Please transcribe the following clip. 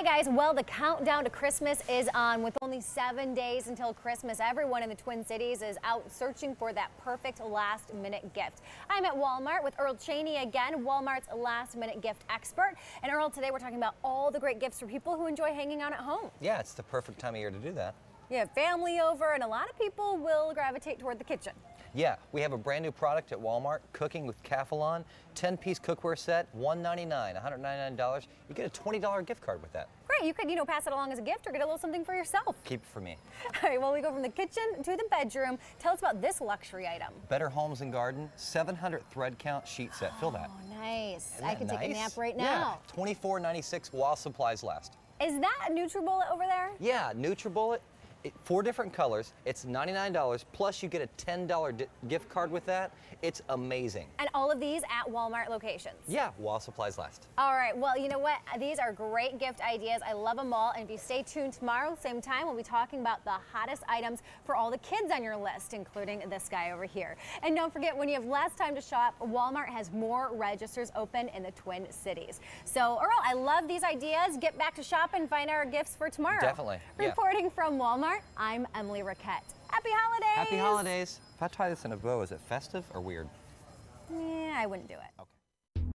Hi guys, well the countdown to Christmas is on with only seven days until Christmas. Everyone in the Twin Cities is out searching for that perfect last minute gift. I'm at Walmart with Earl Cheney again, Walmart's last minute gift expert. And Earl, today we're talking about all the great gifts for people who enjoy hanging out at home. Yeah, it's the perfect time of year to do that. You have family over, and a lot of people will gravitate toward the kitchen. Yeah, we have a brand new product at Walmart, Cooking with Cafalon, 10-piece cookware set, $199, $199. You get a $20 gift card with that. Great, you could, you know, pass it along as a gift or get a little something for yourself. Keep it for me. All right, well, we go from the kitchen to the bedroom. Tell us about this luxury item. Better Homes and Garden, 700 thread count sheet set. Fill that. Oh, nice. That I could nice? take a nap right now. Yeah, $24.96 while supplies last. Is that a NutriBullet over there? Yeah, NutriBullet, it, four different colors. It's $99 plus you get a $10 gift card with that. It's amazing. And all of these at Walmart locations? Yeah, while supplies last. All right, well, you know what? These are great gift ideas. I love them all. And if you stay tuned tomorrow, same time, we'll be talking about the hottest items for all the kids on your list, including this guy over here. And don't forget, when you have less time to shop, Walmart has more registers open in the Twin Cities. So, Earl, I love these ideas. Get back to shop and find our gifts for tomorrow. Definitely. Reporting yeah. from Walmart. I'm Emily Raquette. Happy holidays! Happy holidays! If I tie this in a bow, is it festive or weird? Yeah, I wouldn't do it. Okay.